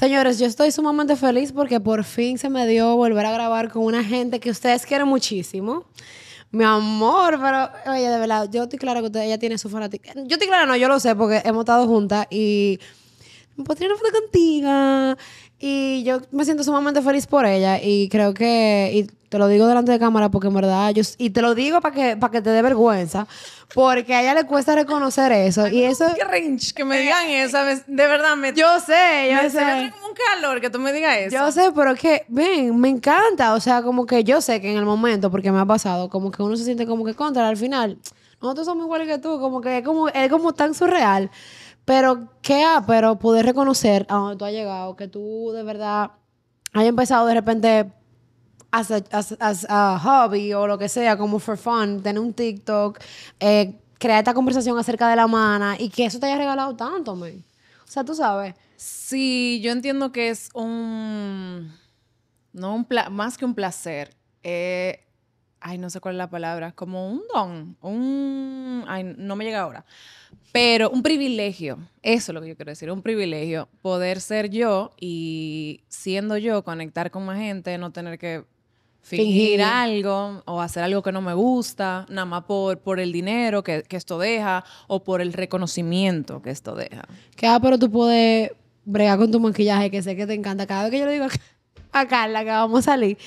Señores, yo estoy sumamente feliz porque por fin se me dio volver a grabar con una gente que ustedes quieren muchísimo. Mi amor, pero oye, de verdad, yo estoy clara que ella tiene su fanática. Yo estoy clara, no, yo lo sé porque hemos estado juntas y me pues, podría una foto contigo. Y yo me siento sumamente feliz por ella y creo que te lo digo delante de cámara porque en verdad yo... Y te lo digo para que, para que te dé vergüenza. Porque a ella le cuesta reconocer eso. y eso... Qué range que me digan eso. De verdad, me... Yo sé, yo me sé. como un calor que tú me digas eso. Yo sé, pero es que, ven, me encanta. O sea, como que yo sé que en el momento, porque me ha pasado, como que uno se siente como que contra al final. Nosotros somos iguales que tú. Como que es como, es como tan surreal. Pero, ¿qué ha? Ah, pero poder reconocer a dónde tú has llegado, que tú de verdad hayas empezado de repente as a, hobby o lo que sea, como for fun, tener un TikTok, eh, crear esta conversación acerca de la mana y que eso te haya regalado tanto, man. O sea, tú sabes. Sí, yo entiendo que es un. No un más que un placer. Eh, ay, no sé cuál es la palabra. Como un don. Un. Ay, no me llega ahora. Pero un privilegio. Eso es lo que yo quiero decir. Un privilegio. Poder ser yo y siendo yo, conectar con más gente, no tener que fingir, algo o hacer algo que no me gusta, nada más por, por el dinero que, que, esto deja o por el reconocimiento que esto deja. Que, ah, pero tú puedes bregar con tu maquillaje, que sé que te encanta. Cada vez que yo le digo, a la que vamos a salir.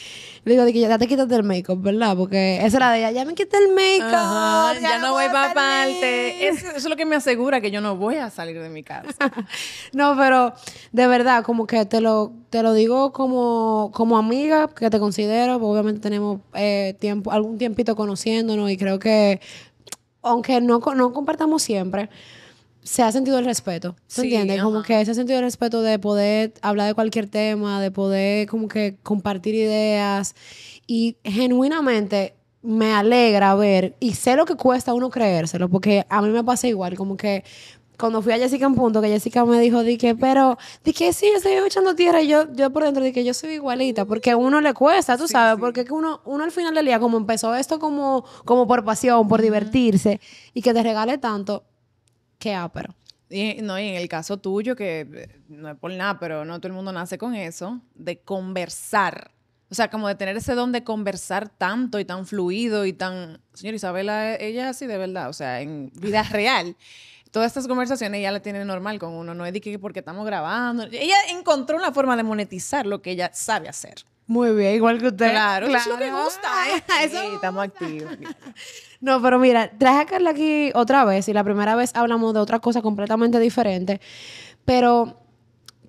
Le digo, que ya te quitas del make-up, ¿verdad? Porque esa era de ella, ya me quité el make-up. Ya, no, voy, para parte. Eso, es lo que me asegura que yo no voy a salir de mi casa. no, pero de verdad, como que te lo, te lo digo como, como amiga, que te considero, obviamente tenemos eh, tiempo, algún tiempito conociéndonos y creo que, aunque no, no compartamos siempre, se ha sentido el respeto. ¿Se entiende? Como que se ha sentido el respeto de poder hablar de cualquier tema, de poder como que compartir ideas. Y genuinamente me alegra ver, y sé lo que cuesta uno creérselo, porque a mí me pasa igual, como que cuando fui a Jessica en punto, que Jessica me dijo, di que, pero, di que sí, yo estoy echando tierra y yo, yo por dentro, de que yo soy igualita, porque a uno le cuesta, tú sabes, porque uno, uno al final del día, como empezó esto como, como por pasión, por divertirse, y que te regale tanto, qué apero. Ah, y, no, y en el caso tuyo, que eh, no es por nada, pero no todo el mundo nace con eso, de conversar. O sea, como de tener ese don de conversar tanto y tan fluido y tan... Señora Isabela, eh, ella así de verdad, o sea, en vida real. Todas estas conversaciones ella la tiene normal con uno, no es de que porque estamos grabando. Ella encontró una forma de monetizar lo que ella sabe hacer. Muy bien, igual que usted. Claro, claro. es lo que gusta. ¿eh? sí, estamos activos. No, pero mira, traje a Carla aquí otra vez y la primera vez hablamos de otra cosa completamente diferente. Pero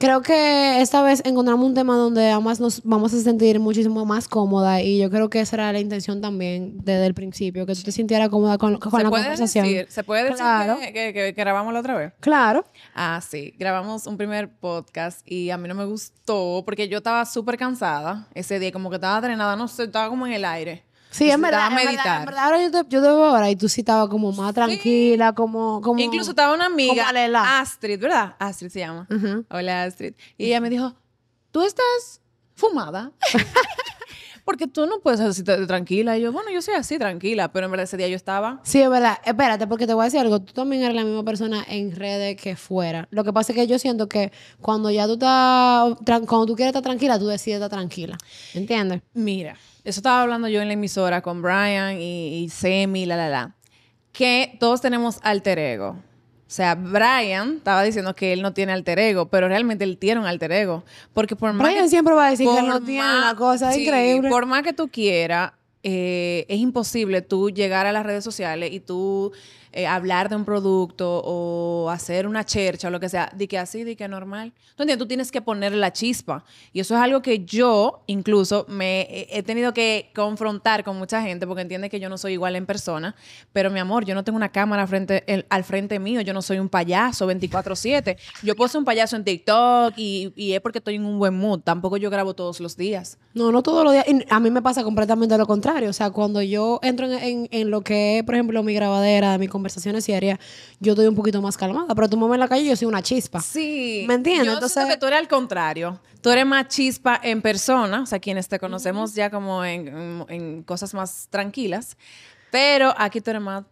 creo que esta vez encontramos un tema donde ambas nos vamos a sentir muchísimo más cómoda y yo creo que esa era la intención también desde el principio, que tú te sintieras cómoda con, la conversación. ¿Se puede decir que, que, grabamos la otra vez? Claro. Ah, sí, grabamos un primer podcast y a mí no me gustó porque yo estaba súper cansada ese día, como que estaba drenada, no sé, estaba como en el aire. Sí, en pues, verdad, en verdad, ahora yo te, yo veo ahora y tú sí estabas como más tranquila, como, como... Incluso estaba una amiga, Astrid, ¿verdad? Astrid se llama. Hola, Astrid. Y ella me dijo, tú estás fumada. porque tú no puedes ser así tranquila. Y yo, bueno, yo soy así tranquila, pero en verdad ese día yo estaba. Sí, es verdad. Espérate, porque te voy a decir algo. Tú también eres la misma persona en redes que fuera. Lo que pasa es que yo siento que cuando ya tú estás, cuando tú quieres estar tranquila, tú decides estar tranquila. ¿Entiendes? Mira, eso estaba hablando yo en la emisora con Brian y, Semi, la, la, la, que todos tenemos alter ego. O sea, Brian estaba diciendo que él no tiene alter ego, pero realmente él tiene un alter ego. Porque por más. Brian siempre va a decir que no tiene una cosa increíble. Por más que tú quieras, eh, es imposible tú llegar a las redes sociales y tú eh, hablar de un producto o hacer una chercha o lo que sea, di que así, di que normal. Entonces tú tienes que poner la chispa. Y eso es algo que yo incluso me eh, he tenido que confrontar con mucha gente porque entiende que yo no soy igual en persona. Pero mi amor, yo no tengo una cámara frente, al frente mío, yo no soy un payaso 24/7. Yo puse un payaso en TikTok y, es porque estoy en un buen mood. Tampoco yo grabo todos los días. No, no todos los días. A mí me pasa completamente lo contrario. O sea, cuando yo entro en, lo que es, por ejemplo, mi grabadera, mi conversaciones diarias, yo estoy un poquito más calmada. Pero tú me ves en la calle y yo soy una chispa. Sí. ¿Me entiendes? Yo Entonces, que tú eres al contrario. Tú eres más chispa en persona, o sea, quienes te conocemos ya como en, en, cosas más tranquilas. Pero aquí tú eres más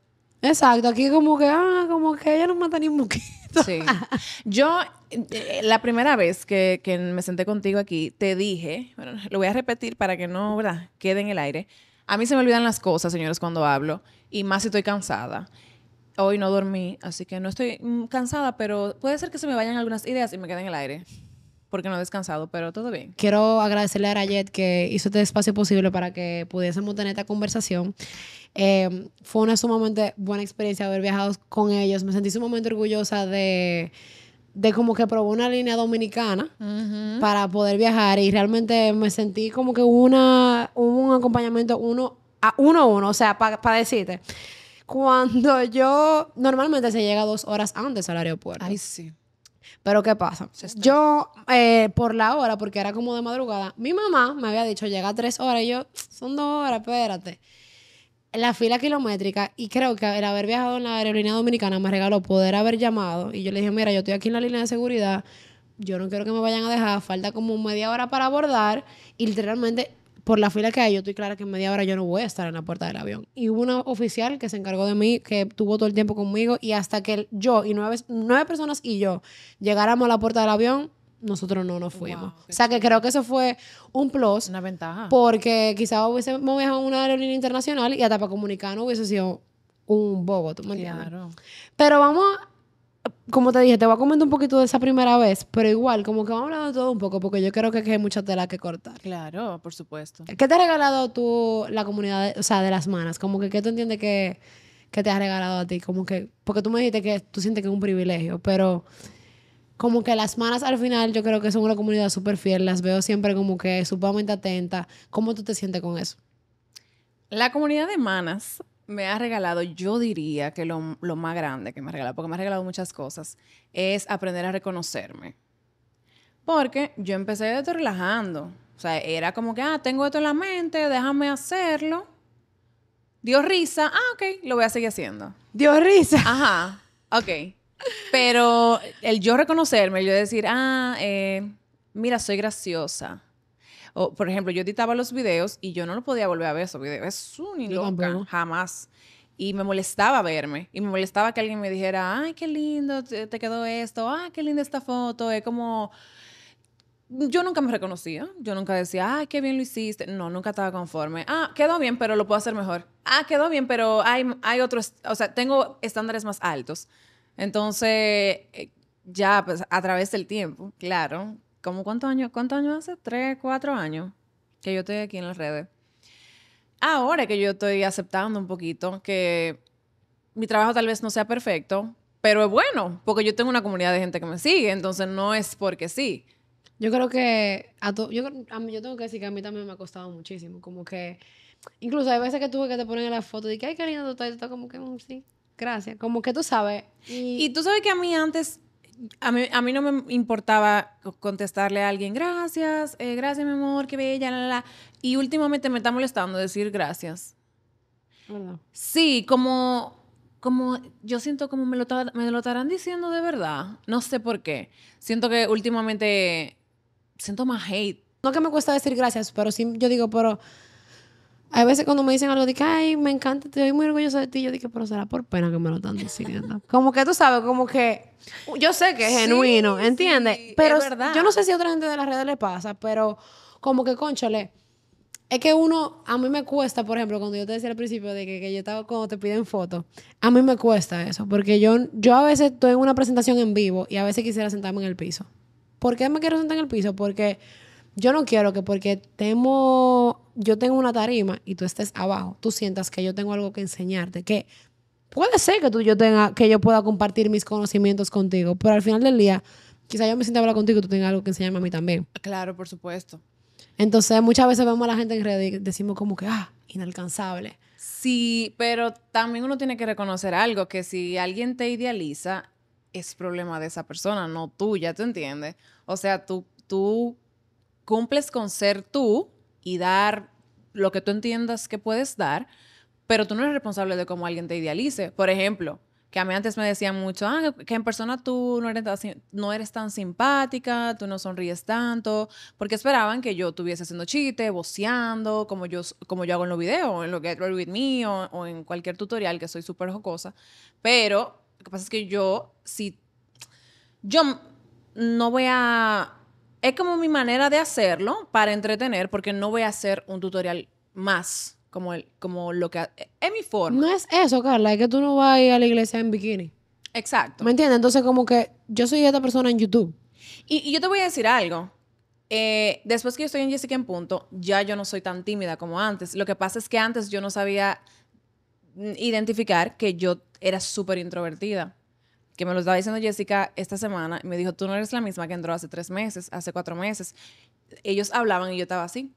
Exacto, aquí como que, ah, como que ella no mata ni un poquito... Sí. Yo, eh, la primera vez que, que, me senté contigo aquí, te dije, bueno, lo voy a repetir para que no, ¿verdad?, quede en el aire. A mí se me olvidan las cosas, señores, cuando hablo, y más si estoy cansada. Hoy no dormí, así que no estoy mm, cansada, pero puede ser que se me vayan algunas ideas y me queden en el aire. Porque no he descansado, pero todo bien. Quiero agradecerle a Rayet que hizo este espacio posible para que pudiésemos tener esta conversación. Eh, fue una sumamente buena experiencia haber viajado con ellos. Me sentí sumamente orgullosa de, de como que probó una línea dominicana para poder viajar y realmente me sentí como que una, un acompañamiento uno a uno uno, o sea, para decirte. Cuando yo, normalmente se llega dos horas antes al aeropuerto. Ay, sí. Pero ¿qué pasa? Yo, eh, por la hora, porque era como de madrugada, mi mamá me había dicho, llega tres horas, y yo, son dos horas, espérate. La fila kilométrica, y creo que el haber viajado en la aerolínea dominicana me regaló poder haber llamado, y yo le dije, mira, yo estoy aquí en la línea de seguridad, yo no quiero que me vayan a dejar, falta como media hora para abordar, y literalmente por la fila que hay, yo estoy clara que en media hora yo no voy a estar en la puerta del avión. Y hubo una oficial que se encargó de mí, que tuvo todo el tiempo conmigo, y hasta que yo y nueve, nueve personas y yo llegáramos a la puerta del avión, nosotros no nos fuimos. o sea que creo que eso fue un plus. Una ventaja. Porque quizás hubiésemos viajado a una aerolínea internacional y hasta para no hubiese sido un bobo, ¿tú Pero vamos como te dije, te voy a comentar un poquito de esa primera vez, pero igual, como que vamos hablar de todo un poco, porque yo creo que hay mucha tela que cortar. Claro, por supuesto. ¿Qué te ha regalado tú la comunidad, o sea, de las manas? Como que, ¿qué tú entiendes que, que te ha regalado a ti? Como que, porque tú me dijiste que tú sientes que es un privilegio, pero como que las manas al final yo creo que son una comunidad súper fiel, las veo siempre como que sumamente atenta. ¿Cómo tú te sientes con eso? La comunidad de manas me ha regalado, yo diría que lo, más grande que me ha regalado, porque me ha regalado muchas cosas, es aprender a reconocerme. Porque yo empecé de esto relajando. O sea, era como que, ah, tengo esto en la mente, déjame hacerlo. Dio risa, ah, ok, lo voy a seguir haciendo. dios risa. Ajá, ok. Pero el yo reconocerme, el yo decir, ah, eh, mira, soy graciosa. O, por ejemplo, yo editaba los videos y yo no lo podía volver a ver esos videos. Es un loca, jamás. Y me molestaba verme. Y me molestaba que alguien me dijera, ay, qué lindo te, quedó esto, ay, qué linda esta foto. Es como yo nunca me reconocía. Yo nunca decía, ¡Ay, qué bien lo hiciste. No, nunca estaba conforme. Ah, quedó bien, pero lo puedo hacer mejor. Ah, quedó bien, pero hay, hay otros, o sea, tengo estándares más altos. Entonces, eh, ya pues, a través del tiempo, claro, como cuántos años, cuántos años hace? Tres, cuatro años que yo estoy aquí en las redes. Ahora que yo estoy aceptando un poquito que mi trabajo tal vez no sea perfecto, pero es bueno, porque yo tengo una comunidad de gente que me sigue, entonces no es porque sí. Yo creo que a, yo, yo tengo que decir que a mí también me ha costado muchísimo, como que incluso hay veces que tuve que te ponen en la foto y que ay, qué total tú estás, como que mm, sí, gracias, como que tú sabes. Y, y tú sabes que a mí antes a mí, a mí, no me importaba contestarle a alguien, gracias, eh, gracias mi amor, qué bella, Y últimamente me está molestando decir gracias. Sí, como, como yo siento como me lo, me estarán diciendo de verdad. No sé por qué. Siento que últimamente siento más hate. No que me cuesta decir gracias, pero sí, yo digo, pero a veces cuando me dicen algo de ay, me encanta, estoy muy orgulloso de ti, yo dije, pero será por pena que me lo están diciendo. como que tú sabes, como que yo sé que es genuino, ¿entiendes? pero yo no sé si a otra gente de las redes le pasa, pero como que, conchale, es que uno, a mí me cuesta, por ejemplo, cuando yo te decía al principio de que, yo estaba cuando te piden fotos, a mí me cuesta eso, porque yo, yo a veces estoy en una presentación en vivo y a veces quisiera sentarme en el piso. ¿Por qué me quiero sentar en el piso? Porque yo no quiero que porque temo, yo tengo una tarima y tú estés abajo, tú sientas que yo tengo algo que enseñarte, que puede ser que tú yo tenga, que yo pueda compartir mis conocimientos contigo, pero al final del día, quizá yo me sienta a hablar contigo y tú tengas algo que enseñarme a mí también. Claro, por supuesto. Entonces, muchas veces vemos a la gente en redes y decimos como que, ah, inalcanzable. Sí, pero también uno tiene que reconocer algo, que si alguien te idealiza, es problema de esa persona, no tuya, ¿te entiendes? O sea, tú, tú cumples con ser tú y dar lo que tú entiendas que puedes dar, pero tú no eres responsable de cómo alguien te idealice. Por ejemplo, que a mí antes me decían mucho, ah, que en persona tú no eres, tan, no eres tan simpática, tú no sonríes tanto, porque esperaban que yo estuviese haciendo chiste, voceando, como yo, como yo hago en los videos, en lo que Ready With Me o, o en cualquier tutorial, que soy súper jocosa. Pero lo que pasa es que yo, si yo no voy a es como mi manera de hacerlo para entretener, porque no voy a hacer un tutorial más como, el, como lo que... es mi forma. No es eso, Carla, es que tú no vas a ir a la iglesia en bikini. Exacto. ¿Me entiendes? Entonces como que yo soy esta persona en YouTube. Y, yo te voy a decir algo. Eh, después que yo estoy en Jessica en punto, ya yo no soy tan tímida como antes. Lo que pasa es que antes yo no sabía identificar que yo era súper introvertida que me lo estaba diciendo Jessica esta semana, me dijo, tú no eres la misma que entró hace tres meses, hace cuatro meses. Ellos hablaban y yo estaba así.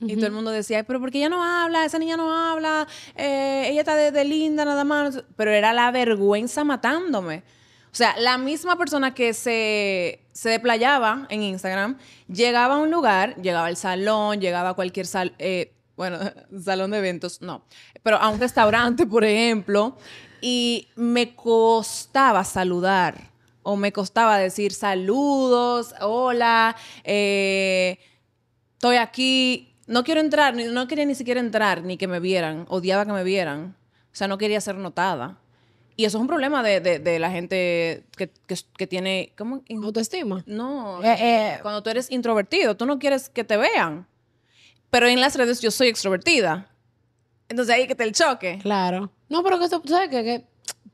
Y todo el mundo decía, pero ¿por qué ella no habla? Esa niña no habla, eh, ella está de, linda nada más. Pero era la vergüenza matándome. O sea, la misma persona que se, se deplayaba en Instagram, llegaba a un lugar, llegaba al salón, llegaba a cualquier sal, eh, bueno, salón de eventos, no, pero a un restaurante, por ejemplo, y me costaba saludar o me costaba decir saludos, hola, eh, estoy aquí, no quiero entrar, no quería ni siquiera entrar ni que me vieran, odiaba que me vieran, o sea, no quería ser notada. Y eso es un problema de, de, la gente que, que, tiene... ¿cómo? ¿Autoestima? No. Eh, eh. Cuando tú eres introvertido, tú no quieres que te vean. Pero en las redes yo soy extrovertida. Entonces ahí que te el choque. Claro. No, pero que tú ¿sabes qué? Que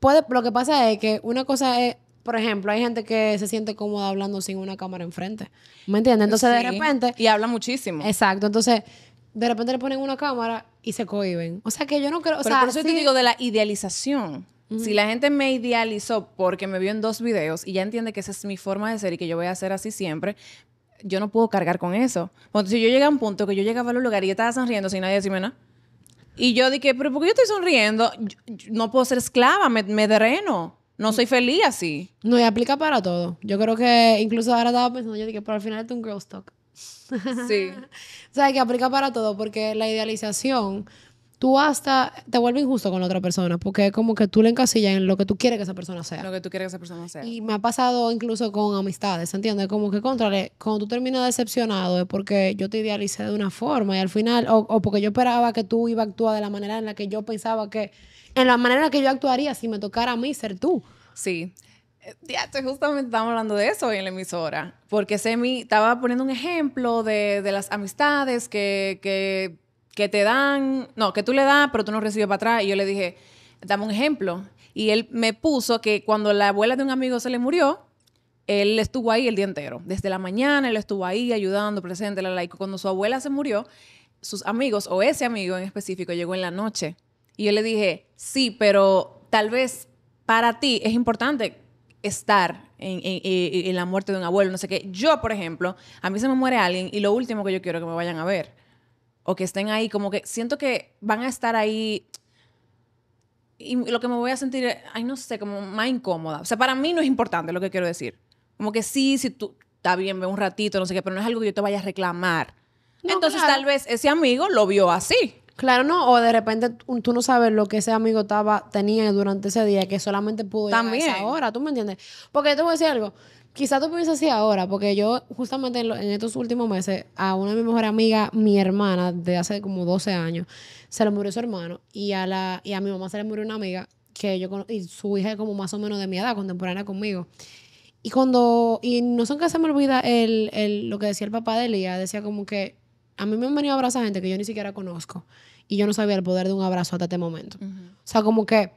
puede, lo que pasa es que una cosa es, por ejemplo, hay gente que se siente cómoda hablando sin una cámara enfrente. ¿Me entiendes? Entonces de repente. Y habla muchísimo. Exacto. Entonces, de repente le ponen una cámara y se cohiben. O sea que yo no creo. O sea, por eso yo te digo de la idealización. Si la gente me idealizó porque me vio en dos videos y ya entiende que esa es mi forma de ser y que yo voy a ser así siempre, yo no puedo cargar con eso. Entonces, si yo llegué a un punto que yo llegaba a los lugares y yo estaba sonriendo sin nadie decirme nada. Y yo dije, pero porque yo estoy sonriendo? no puedo ser esclava, me, me dreno. No soy feliz así. No, y aplica para todo. Yo creo que incluso ahora estaba pensando, yo dije, pero al final es un girl talk. Sí. o sea, que aplica para todo, porque la idealización, tú hasta te vuelves injusto con la otra persona, porque es como que tú le encasillas en lo que tú quieres que esa persona sea. Lo que tú quieres que esa persona sea. Y me ha pasado incluso con amistades, ¿entiendes? Como que, contra, cuando tú terminas decepcionado es porque yo te idealicé de una forma y al final, o, porque yo esperaba que tú ibas a actuar de la manera en la que yo pensaba que, en la manera en la que yo actuaría si me tocara a mí ser tú. Sí. Eh, ya, justamente estamos hablando de eso hoy en la emisora, porque Semi estaba poniendo un ejemplo de, las amistades que que te dan, no, que tú le das, pero tú no recibes para atrás. Y yo le dije, dame un ejemplo. Y él me puso que cuando la abuela de un amigo se le murió, él estuvo ahí el día entero. Desde la mañana él estuvo ahí ayudando, presente, la laico. Cuando su abuela se murió, sus amigos, o ese amigo en específico, llegó en la noche. Y yo le dije, sí, pero tal vez para ti es importante estar en, la muerte de un abuelo, no sé qué. Yo, por ejemplo, a mí se me muere alguien y lo último que yo quiero que me vayan a ver o que estén ahí, como que siento que van a estar ahí y lo que me voy a sentir, ay, no sé, como más incómoda. O sea, para mí no es importante lo que quiero decir. Como que sí, si tú, está bien, ve un ratito, no sé qué, pero no es algo que yo te vaya a reclamar. Entonces tal vez ese amigo lo vio así. Claro, no, o de repente tú no sabes lo que ese amigo estaba, tenía durante ese día, que solamente pudo También. ahora a ¿tú me entiendes? Porque te voy a decir algo, Quizás tú pudiese así ahora, porque yo justamente en, estos últimos meses, a una de mis mejores amigas, mi hermana, de hace como 12 años, se le murió su hermano y a, la, a mi mamá se le murió una amiga que yo y su hija es como más o menos de mi edad, contemporánea conmigo. Y cuando, y no son que se me olvida el, lo que decía el papá de Elías, decía como que a mí me han venido a abrazar gente que yo ni siquiera conozco y yo no sabía el poder de un abrazo hasta este momento. O sea, como que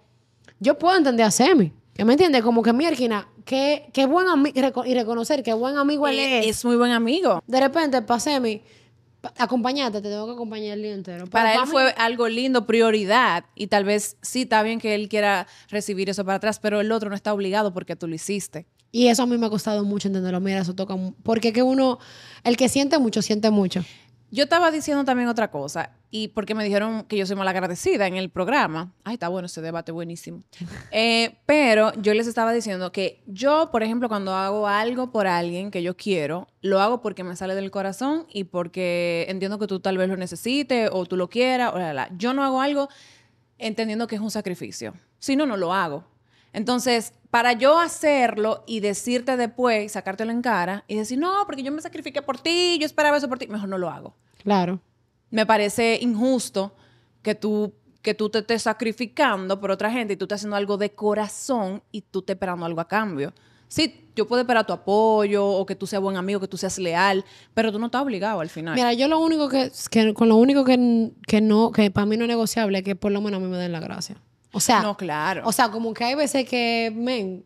yo puedo entender a Semi, me entiendes? Como que Mierkina, qué, buen amigo, y reconocer qué buen amigo él eh, es. Es muy buen amigo. De repente pasé mi, acompañate, te tengo que acompañar el día entero. para él fue algo lindo, prioridad, y tal vez sí está bien que él quiera recibir eso para atrás, pero el otro no está obligado porque tú lo hiciste. Y eso a mí me ha costado mucho entenderlo. Mira, eso toca. Porque que uno, el que siente mucho, siente mucho. Yo estaba diciendo también otra cosa, y porque me dijeron que yo soy mal agradecida en el programa. Ay, está bueno ese debate, buenísimo. Eh, pero yo les estaba diciendo que yo, por ejemplo, cuando hago algo por alguien que yo quiero, lo hago porque me sale del corazón y porque entiendo que tú tal vez lo necesites o tú lo quieras. O la, la. Yo no hago algo entendiendo que es un sacrificio. Si no, no lo hago. Entonces, para yo hacerlo y decirte después, sacártelo en cara y decir, no, porque yo me sacrifiqué por ti, yo esperaba eso por ti, mejor no lo hago. Claro. Me parece injusto que tú, que tú te estés sacrificando por otra gente y tú estás haciendo algo de corazón y tú te esperando algo a cambio. Sí, yo puedo esperar tu apoyo o que tú seas buen amigo, que tú seas leal, pero tú no estás obligado al final. Mira, yo lo único que, con lo único que, que no, que para mí no es negociable es que por lo menos a mí me den la gracia. O sea, no, claro. O sea, como que hay veces que, men,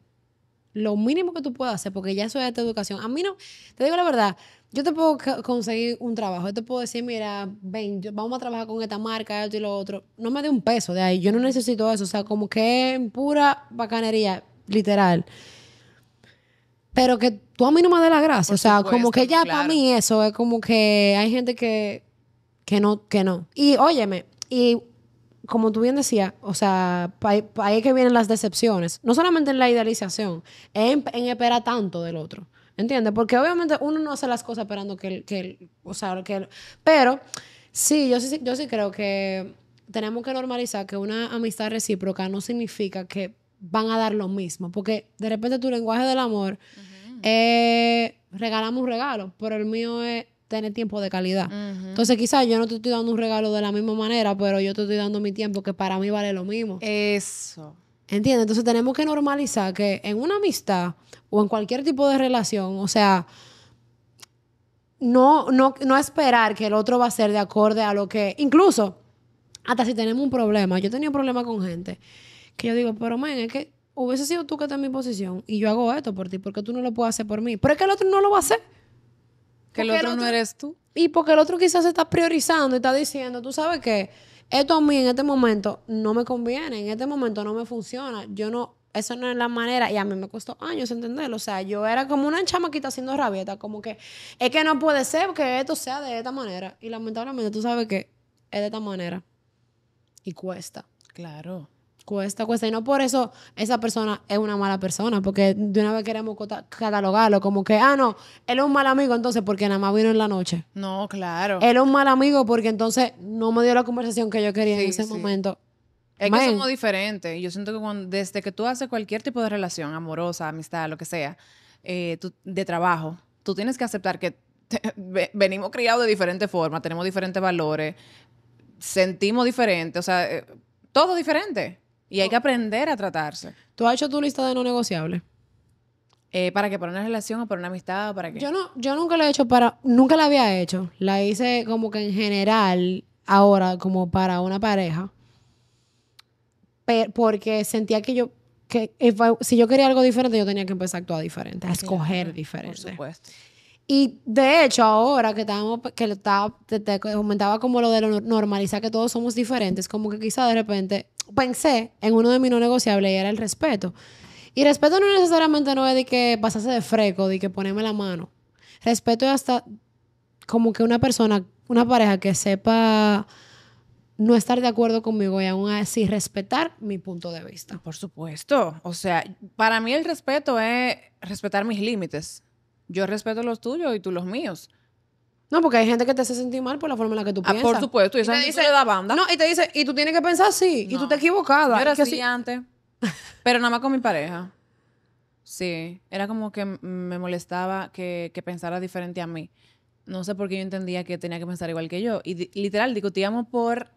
lo mínimo que tú puedas hacer, porque ya eso es tu educación. A mí no, te digo la verdad, yo te puedo conseguir un trabajo, yo te puedo decir, mira, ven, vamos a trabajar con esta marca, esto y lo otro. No me dé un peso de ahí, yo no necesito eso, o sea, como que en pura bacanería, literal. Pero que tú a mí no me das la gracia, o sea, como que ya para mí eso es como que hay gente que, que no, que no. Y óyeme, y como tú bien decías, o sea, ahí es que vienen las decepciones. No solamente en la idealización, en, en esperar tanto del otro. ¿Entiendes? Porque obviamente uno no hace las cosas esperando que él, que o sea, que pero sí, yo sí, yo sí creo que tenemos que normalizar que una amistad recíproca no significa que van a dar lo mismo, porque de repente tu lenguaje del amor eh, regalamos un regalo, pero el mío es tener tiempo de calidad. Entonces, quizás yo no te estoy dando un regalo de la misma manera, pero yo te estoy dando mi tiempo que para mí vale lo mismo. Eso. ¿Entiendes? Entonces, tenemos que normalizar que en una amistad o en cualquier tipo de relación, o sea, no, no, no esperar que el otro va a ser de acorde a lo que. Incluso, hasta si tenemos un problema. Yo tenía un problema con gente que yo digo, pero men, es que hubiese sido tú que estás en mi posición y yo hago esto por ti, porque tú no lo puedes hacer por mí. Pero es que el otro no lo va a hacer. Que el otro, no eres tú. Y porque el otro quizás se está priorizando y está diciendo, tú sabes que esto a mí en este momento no me conviene, en este momento no me funciona, yo no, eso no es la manera. Y a mí me costó años entenderlo. O sea, yo era como una chamaquita haciendo rabieta, como que es que no puede ser que esto sea de esta manera. Y lamentablemente tú sabes que es de esta manera. Y cuesta. Claro. Cuesta, cuesta. Y no por eso esa persona es una mala persona, porque de una vez queremos catalogarlo como que, ah, no, él es un mal amigo entonces porque nada más vino en la noche. No, claro. Él es un mal amigo porque entonces no me dio la conversación que yo quería en ese momento. Es que somos diferentes. Yo siento que cuando, desde que tú haces cualquier tipo de relación, amorosa, amistad, lo que sea, eh, de trabajo, tú tienes que aceptar que venimos criados de diferente forma, tenemos diferentes valores, sentimos diferente, o sea, eh, todo diferente. Y hay que aprender a tratarse. ¿Tú has hecho tu lista de no negociables? Eh, ¿Para que ¿Para una relación o para una amistad? ¿Para qué? Yo, no, yo nunca la he hecho para... Nunca la había hecho. La hice como que en general, ahora, como para una pareja. porque sentía que yo... Que si yo quería algo diferente, yo tenía que empezar a actuar diferente, a escoger diferente. Por supuesto. Y de hecho, ahora que estábamos, que te, comentaba como lo de lo normalizar que todos somos diferentes, como que quizá de repente pensé en uno de mis no negociables y era el respeto. Y respeto no necesariamente no es de que pasase de freco, de que poneme la mano. Respeto es hasta como que una persona, una pareja que sepa no estar de acuerdo conmigo y aún así respetar mi punto de vista. Por supuesto. O sea, para mí el respeto es respetar mis límites. Yo respeto los tuyos y tú los míos. No, porque hay gente que te hace sentir mal por la forma en la que tú piensas. Ah, por supuesto, y, te dice, le da banda. No, y te dice, y tú tienes que pensar así, y tú te equivocada. era así, antes, pero nada más con mi pareja. Sí, era como que me molestaba que, pensara diferente a mí. No sé por qué yo entendía que tenía que pensar igual que yo. Y literal, discutíamos por...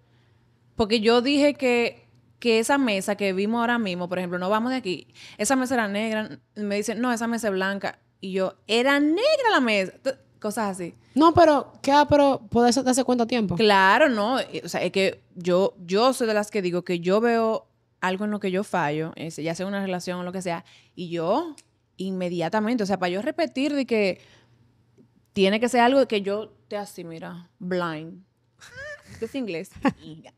Porque yo dije que que esa mesa que vimos ahora mismo, por ejemplo, no vamos de aquí, esa mesa era negra, me dice no, esa mesa es blanca, y yo, era negra la mesa cosas así. No, pero queda, pero puedes darse cuenta a tiempo. Claro, no. O sea, es que yo, yo soy de las que digo que yo veo algo en lo que yo fallo, ya sea una relación o lo que sea, y yo inmediatamente, o sea, para yo repetir de que tiene que ser algo que yo te así, mira, blind. Esto es inglés.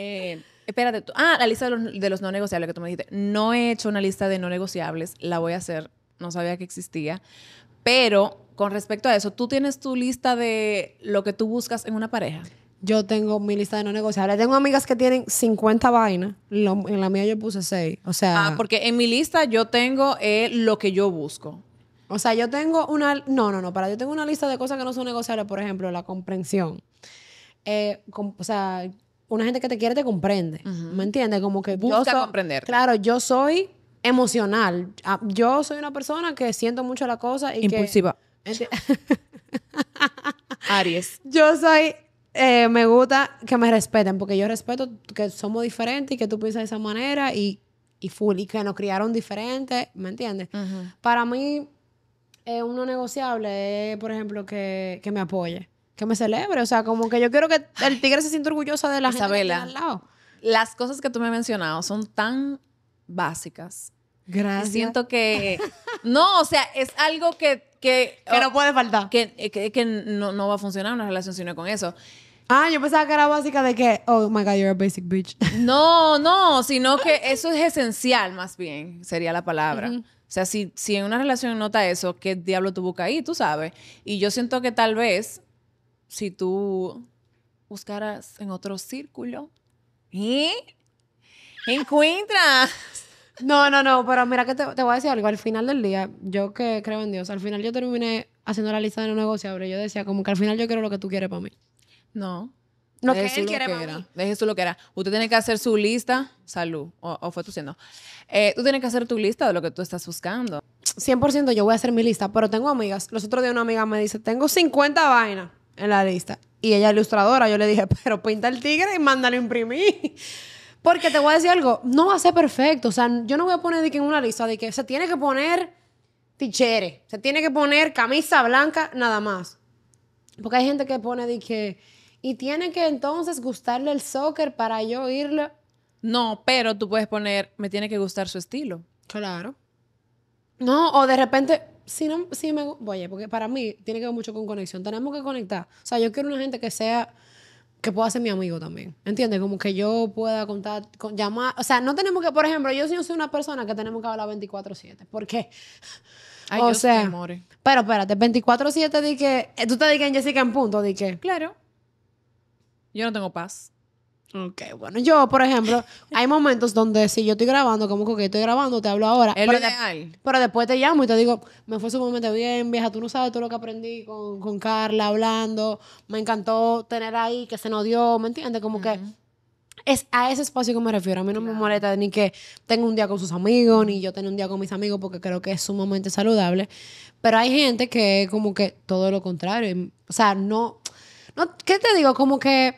Eh, espérate Ah, la lista de los, de los no negociables que tú me dijiste. No he hecho una lista de no negociables, la voy a hacer, no sabía que existía, pero con respecto a eso, ¿tú tienes tu lista de lo que tú buscas en una pareja? Yo tengo mi lista de no negociables. Tengo amigas que tienen 50 vainas. en la mía yo puse 6. O sea. Ah, porque en mi lista yo tengo eh, lo que yo busco. O sea, yo tengo una. No, no, no. Para yo tengo una lista de cosas que no son negociables. Por ejemplo, la comprensión. Eh, o sea, una gente que te quiere te comprende. ¿Me entiendes? Como que. Busca comprender. Claro, yo soy emocional. Ah, yo soy una persona que siento mucho la cosa y. Impulsiva. Aries. Yo soy, eh, me gusta que me respeten, porque yo respeto que somos diferentes y que tú piensas de esa manera y, full, que nos criaron diferentes ¿me entiendes? Para mí, eh, uno negociable es, por ejemplo, que, me apoye, que me celebre, o sea, como que yo quiero que el tigre se sienta orgulloso de la Isabela, gente al lado. Las cosas que tú me has mencionado son tan básicas, Gracias. siento que. No, o sea, es algo que. Que, no oh, puede faltar. Que, no, va a funcionar una relación sino con eso. Ah, yo pensaba que era básica de que, oh my god, you're a basic bitch. No, no, sino que eso es esencial, más bien, sería la palabra. O sea, si, si en una relación nota eso, ¿qué diablo tú buscas ahí? Tú sabes. Y yo siento que tal vez, si tú buscaras en otro círculo, y ¿eh? encuentras no, no, no, pero mira que te, te, voy a decir algo. Al final del día, yo que creo en Dios, al final yo terminé haciendo la lista de los negociadores. Yo decía, como que al final yo quiero lo que tú quieres para mí. No. No, que él quiere para mí. Deje lo que era. Usted tiene que hacer su lista, salud, o, fue tú siendo. Eh, tú tienes que hacer tu lista de lo que tú estás buscando. 100% yo voy a hacer mi lista, pero tengo amigas. Los otros días una amiga me dice, tengo 50 vainas en la lista. Y ella ilustradora, yo le dije, pero pinta el tigre y mándalo imprimir. Porque te voy a decir algo, no va a ser perfecto. O sea, yo no voy a poner de que en una lista de que se tiene que poner tichere, se tiene que poner camisa blanca nada más. Porque hay gente que pone de que, y tiene que entonces gustarle el soccer para yo irle. No, pero tú puedes poner, me tiene que gustar su estilo. Claro. No, o de repente, si no, si me, oye, porque para mí tiene que ver mucho con conexión. Tenemos que conectar. O sea, yo quiero una gente que sea que pueda ser mi amigo también. ¿Entiendes? Como que yo pueda contar, con, llamar. O sea, no tenemos que, por ejemplo, yo soy una persona que tenemos que hablar 24-7. ¿Por qué? o sea, pero espérate, 24-7 di que. Eh, tú te di en Jessica en punto, di que. Claro. Yo no tengo paz. Ok, bueno, yo, por ejemplo, hay momentos donde si yo estoy grabando, como que estoy grabando, te hablo ahora. pero, después te llamo y te digo, me fue sumamente bien, vieja, tú no sabes todo lo que aprendí con, Carla hablando, me encantó tener ahí, que se nos dio, ¿me entiendes? Como que es a ese espacio que me refiero. A mí no me molesta ni que tenga un día con sus amigos, ni yo tenga un día con mis amigos, porque creo que es sumamente saludable. Pero hay gente que como que todo lo contrario. O sea, no, no ¿qué te digo? Como que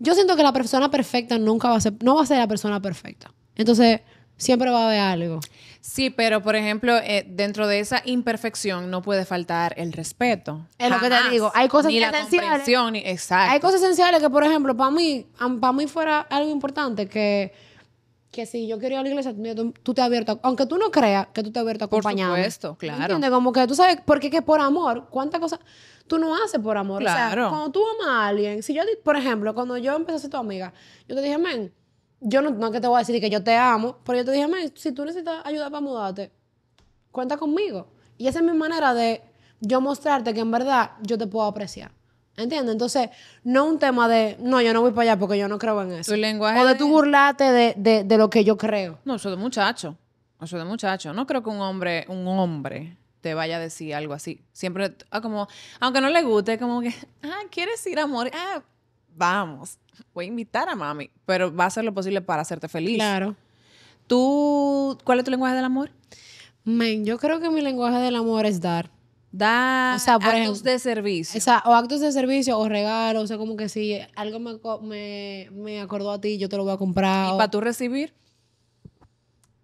yo siento que la persona perfecta nunca va a ser, no va a ser la persona perfecta. Entonces, siempre va a haber algo. Sí, pero por ejemplo, eh, dentro de esa imperfección no puede faltar el respeto. Es lo que te digo. Hay cosas ni la esenciales. exacto. Hay cosas esenciales que, por ejemplo, para mí, para mí fuera algo importante que, que si yo quiero ir a la iglesia, tú, te abierto, aunque tú no creas que tú te abierto acompañado. Por supuesto, claro. Entiende Como que tú sabes, porque que por amor, cuántas cosas tú no haces por amor. Claro. O sea, cuando tú amas a alguien, si yo, por ejemplo, cuando yo empecé a ser tu amiga, yo te dije, men, yo no, es que te voy a decir que yo te amo, pero yo te dije, men, si tú necesitas ayuda para mudarte, cuenta conmigo. Y esa es mi manera de yo mostrarte que en verdad yo te puedo apreciar. ¿Entiendes? Entonces, no un tema de, no, yo no voy para allá porque yo no creo en eso. o de, tu burlate de, de, lo que yo creo. No, eso de muchacho. Eso de muchacho. No creo que un hombre, un hombre te vaya a decir algo así. Siempre, ah, como, aunque no le guste, como que, ah, ¿quieres ir, amor? Ah, vamos, voy a invitar a mami, pero va a hacer lo posible para hacerte feliz. Claro. ¿Tú, cuál es tu lenguaje del amor? Men, yo creo que mi lenguaje del amor es dar. Dar o sea, actos de servicio. O, sea, o actos de servicio o regalos. O sea, como que si algo me, acordó a ti, yo te lo voy a comprar. ¿Y para tú recibir?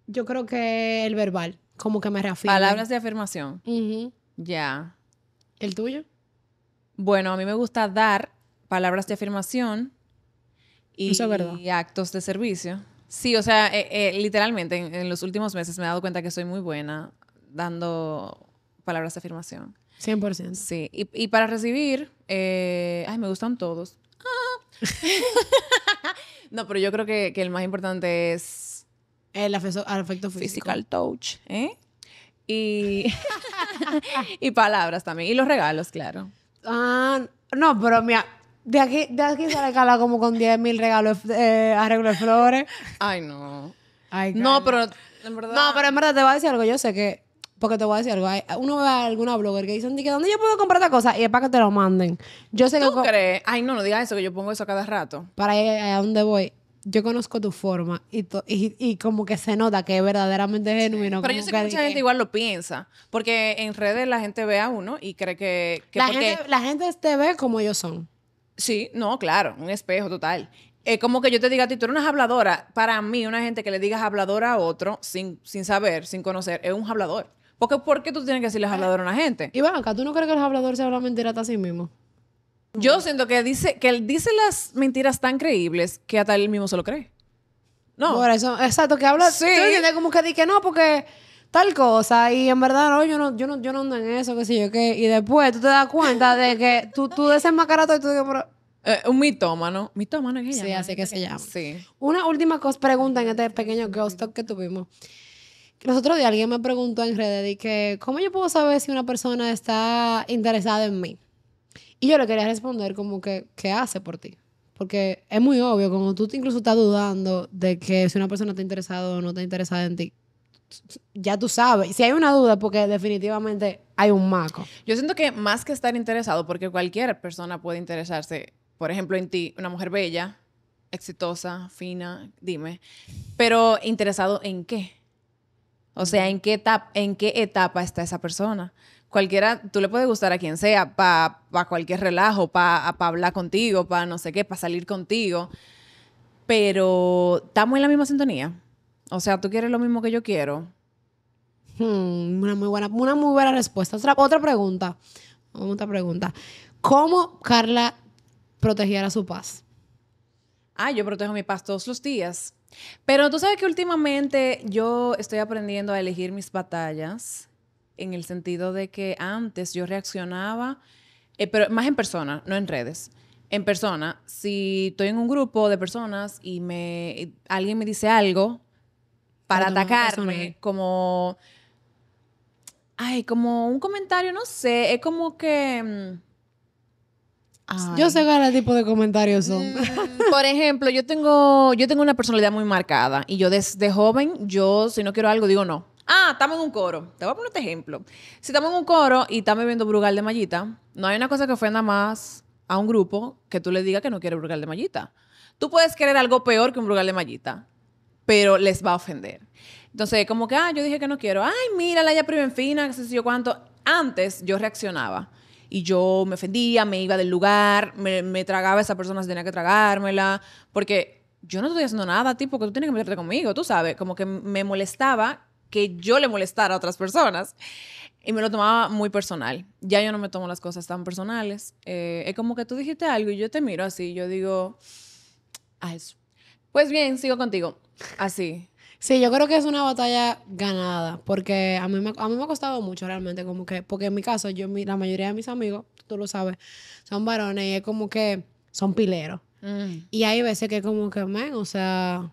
Yo creo que el verbal. Como que me refiero. Palabras de afirmación. Ya. ¿El tuyo? Bueno, a mí me gusta dar palabras de afirmación y, actos de servicio. Sí, o sea, eh, eh, literalmente en, los últimos meses me he dado cuenta que soy muy buena dando palabras de afirmación. 100%. Sí, y, para recibir, eh, ay, me gustan todos. no, pero yo creo que el más importante es el afecto, físico. Physical touch, ¿eh? Y, y palabras también. Y los regalos, claro. Ah, no, pero mira, de aquí, de aquí sale como con 10 mil regalos, eh, arreglo de flores. Ay, no. Ay, no, pero en verdad. No, pero en verdad te voy a decir algo. Yo sé que. Porque te voy a decir algo. uno ve a alguna blogger que dicen, ¿dónde yo puedo comprar esta cosa? Y es para que te lo manden. Yo sé que. ¿Tú crees? Ay, no, no digas eso, que yo pongo eso cada rato. Para ir a, a dónde voy yo conozco tu forma y, y, como que se nota que es verdaderamente genuino. Pero yo sé que, mucha gente igual lo piensa, porque en redes la gente ve a uno y cree que... la, gente, la te ve como ellos son. Sí, no, claro, un espejo total. Es como que yo te diga a ti, tú eres una habladora. Para mí, una gente que le digas habladora a otro sin, sin saber, sin conocer, es un hablador. Porque, ¿por qué tú tienes que decirle habladora a una gente? Y acá tú no crees que el hablador se habla mentira a sí mismo. Yo siento que dice que él dice las mentiras tan creíbles que hasta él mismo se lo cree. No. Por eso, exacto, que habla. Sí. como que di que no, porque tal cosa. Y en verdad, no, yo no, yo no, yo no ando en eso, qué sé yo qué. Y después tú te das cuenta de que tú, tú desenmascaras todo y tú dices, pero. Eh, un mitómano. Mitómano es que Sí, así que se llama. Sí. Una última cosa, pregunta en este pequeño ghost talk que tuvimos. nosotros otros alguien me preguntó en redes de que, ¿cómo yo puedo saber si una persona está interesada en mí? Y yo le quería responder como que, ¿qué hace por ti? Porque es muy obvio, como tú incluso estás dudando de que si una persona está interesado o no está interesada en ti, ya tú sabes. Si hay una duda, porque definitivamente hay un maco. Yo siento que más que estar interesado, porque cualquier persona puede interesarse, por ejemplo, en ti, una mujer bella, exitosa, fina, dime, pero interesado en qué? O sea, ¿en qué etapa, en qué etapa está esa persona? cualquiera, tú le puedes gustar a quien sea, para pa cualquier relajo, para pa hablar contigo, para no sé qué, para salir contigo, pero estamos en la misma sintonía. O sea, tú quieres lo mismo que yo quiero. Hmm, una, muy buena, una muy buena respuesta. Otra, otra pregunta. Otra pregunta. ¿Cómo Carla protegiera su paz? Ah, yo protejo mi paz todos los días. Pero tú sabes que últimamente yo estoy aprendiendo a elegir mis batallas en el sentido de que antes yo reaccionaba, eh, pero más en persona, no en redes. En persona, si estoy en un grupo de personas y me alguien me dice algo para atacarme, como ay, como un comentario, no sé, es como que mm, Yo sé cuál tipo de comentarios son. Mm, por ejemplo, yo tengo, yo tengo una personalidad muy marcada y yo desde joven, yo si no quiero algo, digo no. Ah, estamos en un coro. Te voy a poner este ejemplo. Si estamos en un coro y estamos viendo Brugal de Mallita, no hay una cosa que ofenda más a un grupo que tú le digas que no quiere Brugal de Mallita. Tú puedes querer algo peor que un Brugal de Mallita, pero les va a ofender. Entonces, como que, ah, yo dije que no quiero. Ay, mira, la ya en fina, qué sé yo cuánto. Antes yo reaccionaba y yo me ofendía, me iba del lugar, me, me tragaba esa persona si tenía que tragármela, porque yo no estoy haciendo nada, tipo, que tú tienes que meterte conmigo, tú sabes, como que me molestaba que yo le molestara a otras personas. Y me lo tomaba muy personal. Ya yo no me tomo las cosas tan personales. Eh, es como que tú dijiste algo y yo te miro así. Yo digo, ah, eso. Pues bien, sigo contigo. Así. Sí, yo creo que es una batalla ganada, porque a mí me, a mí me ha costado mucho realmente, como que, porque en mi caso, yo, la mayoría de mis amigos, tú lo sabes, son varones y es como que son pileros. Mm. Y hay veces que como que, man, o sea,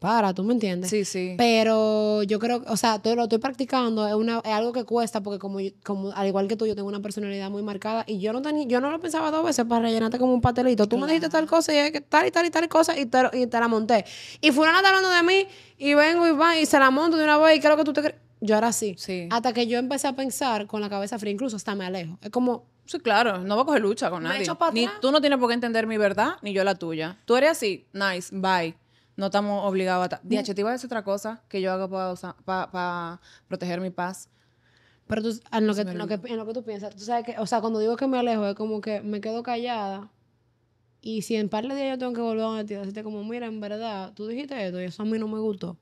para, ¿tú me entiendes? Sí, sí. Pero yo creo, o sea, todo lo estoy practicando, es, una, es algo que cuesta porque como, como al igual que tú, yo tengo una personalidad muy marcada y yo no tenía, yo no lo pensaba dos veces para rellenarte como un patelito. Tú me dijiste tal cosa y tal y tal y tal cosa y te, y la monté. Y fulana hablando de mí y vengo y va y se la monto de una vez y creo que tú te crees. Yo era así. Sí. Hasta que yo empecé a pensar con la cabeza fría, incluso hasta me alejo. Es como, Sí, claro, no va a coger lucha con nadie. ni tú no tienes por qué entender mi verdad, ni yo la tuya. Tú eres así, nice, bye no estamos obligados a... Dije, es te otra cosa que yo hago para proteger mi paz. Pero tú, en lo, que, tú piensas, tú sabes que, o sea, cuando digo que me alejo, es como que me quedo callada. Y si en par de días yo tengo que volver a ti, decirte como, mira, en verdad, tú dijiste esto y eso a mí no me gustó.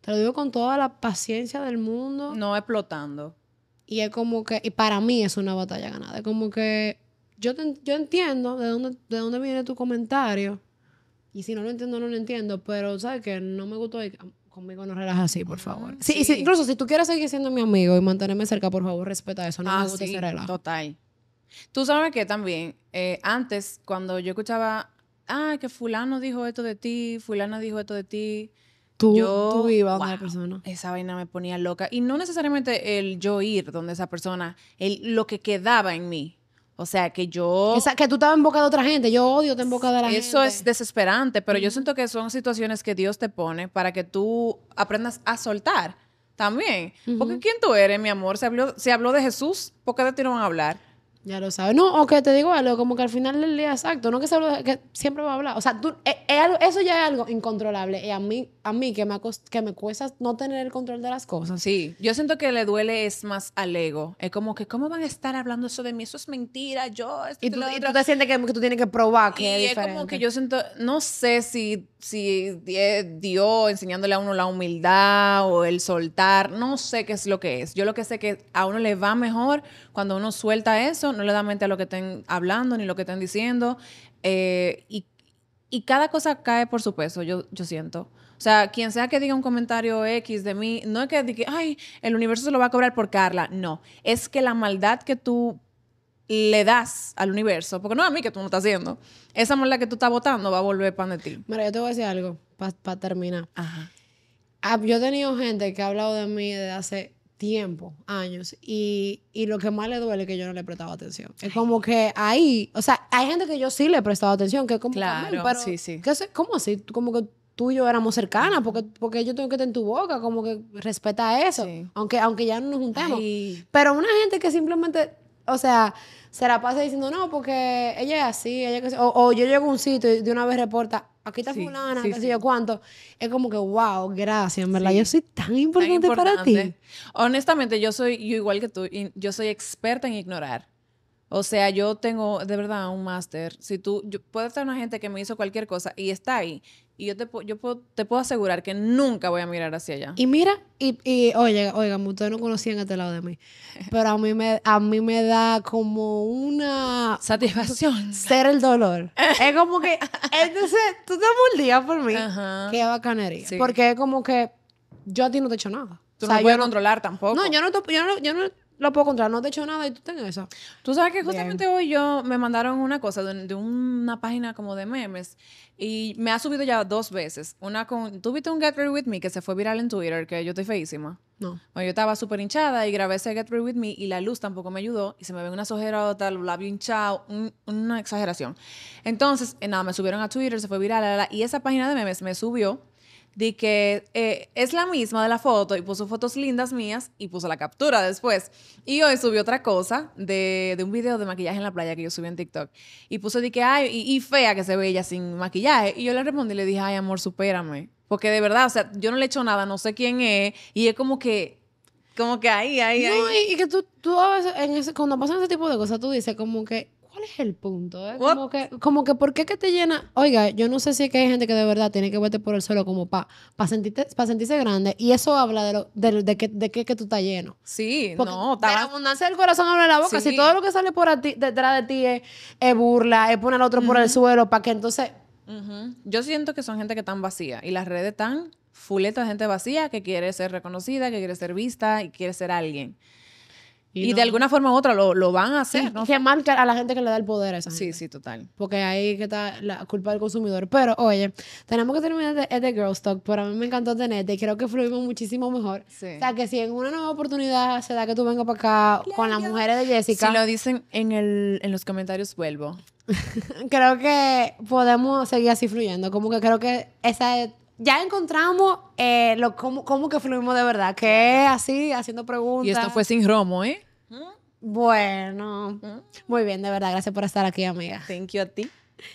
Te lo digo con toda la paciencia del mundo. No explotando. Y es como que, y para mí es una batalla ganada. Es como que yo, entiendo de dónde, de dónde viene tu comentario. Y si no lo entiendo, no lo entiendo. Pero, ¿sabes que No me gustó. Um, conmigo no relajas así, por favor. Sí, incluso si tú quieres seguir siendo mi amigo y mantenerme cerca, por favor, respeta eso. No me ah, gusta sí, Ah, sí, Total. Tú sabes que también, eh, antes, cuando yo escuchaba, ah, que fulano dijo esto de ti, fulana dijo esto de ti. Tú, yo, ibas a persona. Esa vaina me ponía loca. Y no necesariamente el yo ir donde esa persona, el, lo que quedaba en mí. O sea, que yo... que tú estabas en boca de otra gente, yo odio estar en boca de la gente. Eso es desesperante, pero yo siento que son situaciones que Dios te pone para que tú aprendas a soltar también. Porque ¿quién tú eres, mi amor? Se habló, se habló de Jesús, ¿por qué te ti a hablar? Ya lo sabes. No, o que te digo algo, como que al final del día, exacto, no que, se que siempre va a hablar. O sea, eh, eso ya es algo incontrolable. Y a mí, a mí que, me que me cuesta no tener el control de las cosas. Sí, yo siento que le duele es más al ego. Es como que, ¿cómo van a estar hablando eso de mí? Eso es mentira, yo... y, tú, te sientes que, tú tienes que probar que y es como que yo siento, no sé si si eh, Dios enseñándole a uno la humildad o el soltar, no sé qué es lo que es. Yo lo que sé que a uno le va mejor cuando uno suelta eso, no le da mente a lo que estén hablando ni lo que estén diciendo. Eh, y, cada cosa cae por su peso, yo, yo siento. O sea, quien sea que diga un comentario X de mí, no es que diga, ay, el universo se lo va a cobrar por Carla. No, es que la maldad que tú le das al universo, porque no a mí que tú no estás haciendo, esa mola que tú estás votando va a volver pan de ti. Mira, yo te voy a decir algo para terminar. Ajá. Ah, yo he tenido gente que ha hablado de mí desde hace tiempo, años, y, lo que más le duele es que yo no le prestaba atención. Es como que ahí, o sea, hay gente que yo sí le he prestado atención, que es como, claro, ¿cómo así? Como que tú y yo éramos cercanas, porque, porque yo tengo que estar en tu boca, como que respeta eso, aunque, aunque ya no nos juntemos. Pero una gente que simplemente o sea, se la pasa diciendo, no, porque ella es así, ella que o, yo llego a un sitio y de una vez reporta, aquí está fulana, qué sé yo cuánto. Es como que, wow, gracias, en verdad, yo soy tan importante, para ti. Honestamente, yo soy, yo igual que tú, yo soy experta en ignorar. O sea, yo tengo de verdad un máster. Si tú, yo, puede estar una gente que me hizo cualquier cosa y está ahí y yo te, yo puedo, te puedo asegurar que nunca voy a mirar hacia allá. Y mira, y, y oye, oigan, ustedes no conocían este lado de mí. Pero a mí me, a mí me da como una... Satisfacción. Ser el dolor. es como que... Entonces, tú te molías por mí. Ajá. Qué bacanería. Porque es como que yo a ti no te he hecho nada. Tú o no puedes controlar tampoco. No, yo no, yo no, yo no lo puedo controlar. No te he hecho nada y tú tengas eso. Tú sabes que justamente hoy yo me mandaron una cosa de, una página como de memes y me ha subido ya dos veces. Una con. tuviste un Get Ready With Me que se fue viral en Twitter? Que yo estoy feísima. No. yo estaba súper hinchada y grabé ese Get Ready With Me y la luz tampoco me ayudó y se me ven unas ojerotas, los labios hinchados, una exageración. Entonces, eh, nada, me subieron a Twitter, se fue viral y esa página de memes me subió de que eh, es la misma de la foto y puso fotos lindas mías y puso la captura después. Y hoy subió otra cosa de, de, un video de maquillaje en la playa que yo subí en TikTok y puso de que, ay, y, fea que se ve ella sin maquillaje. Y yo le respondí y le dije, ay, amor, supérame. Porque de verdad, o sea, yo no le he hecho nada, no sé quién es y es como que como que ahí, ahí, no, Y, que tú, tú a veces, cuando pasan ese tipo de cosas, tú dices como que es el punto? Eh? Como, que, como que, ¿por qué que te llena? Oiga, yo no sé si es que hay gente que de verdad tiene que verte por el suelo como para pa sentirte, pa sentirse grande. Y eso habla de, lo, de, que, de que, que, tú estás lleno. Sí, no. La abundancia del corazón abre la boca. Si todo lo que sale por detrás de ti es, burla, es poner al otro por el suelo, para que entonces... Yo siento que son gente que están vacía y las redes están fuletas de gente vacía que quiere ser reconocida, que quiere ser vista y quiere ser alguien. Y, de alguna forma u otra lo, van a hacer. ¿no? Que marca a la gente que le da el poder a esa Sí, sí, total. Porque ahí que está la culpa del consumidor. Pero, oye, tenemos que terminar este, Girl Talk. Pero a mí me encantó tenerte y creo que fluimos muchísimo mejor. Sí. O sea, que si en una nueva oportunidad se da que tú vengas para acá con las mujeres de Jessica. Si lo dicen en, en los comentarios, vuelvo. creo que podemos seguir así fluyendo. Como que creo que esa es ya encontramos eh, lo, cómo, que fluimos de verdad, que así, haciendo preguntas. Y esto fue sin romo, ¿eh? Bueno, ¿Mm? muy bien, de verdad, gracias por estar aquí, amiga. Thank you a ti.